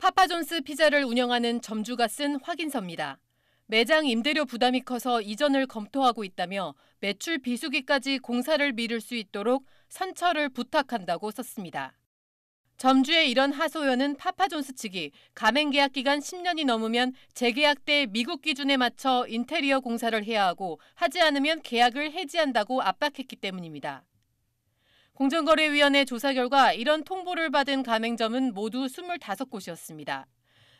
파파존스 피자를 운영하는 점주가 쓴 확인서입니다. 매장 임대료 부담이 커서 이전을 검토하고 있다며 매출 비수기까지 공사를 미룰 수 있도록 선처를 부탁한다고 썼습니다. 점주의 이런 하소연은 파파존스 측이 가맹 계약 기간 10년이 넘으면 재계약 때 미국 기준에 맞춰 인테리어 공사를 해야 하고 하지 않으면 계약을 해지한다고 압박했기 때문입니다. 공정거래위원회 조사 결과 이런 통보를 받은 가맹점은 모두 25곳이었습니다.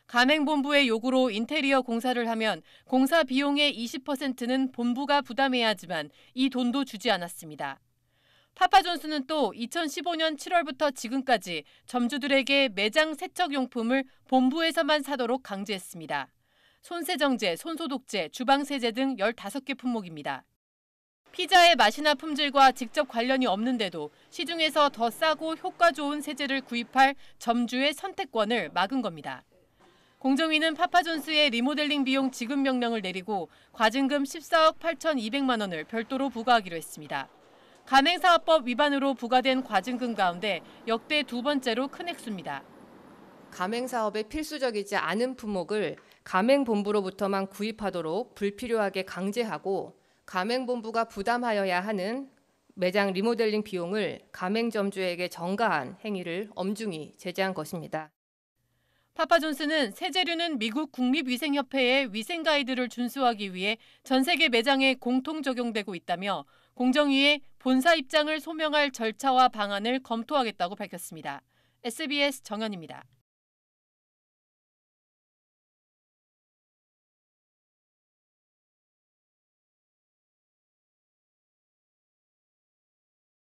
가맹본부의 요구로 인테리어 공사를 하면 공사 비용의 20%는 본부가 부담해야 하지만 이 돈도 주지 않았습니다. 파파존스는 또 2015년 7월부터 지금까지 점주들에게 매장 세척용품을 본부에서만 사도록 강제했습니다. 손세정제, 손소독제, 주방세제 등 15개 품목입니다. 피자의 맛이나 품질과 직접 관련이 없는데도 시중에서 더 싸고 효과 좋은 세제를 구입할 점주의 선택권을 막은 겁니다. 공정위는 파파존스의 리모델링 비용 지급 명령을 내리고 과징금 14억 8,200만 원을 별도로 부과하기로 했습니다. 가맹사업법 위반으로 부과된 과징금 가운데 역대 두 번째로 큰 액수입니다. 가맹사업에 필수적이지 않은 품목을 가맹본부로부터만 구입하도록 불필요하게 강제하고 가맹본부가 부담하여야 하는 매장 리모델링 비용을 가맹점주에게 전가한 행위를 엄중히 제재한 것입니다. 파파존스는 세제류는 미국 국립위생협회의 위생 가이드를 준수하기 위해 전 세계 매장에 공통 적용되고 있다며 공정위에 본사 입장을 소명할 절차와 방안을 검토하겠다고 밝혔습니다. SBS 정현입니다.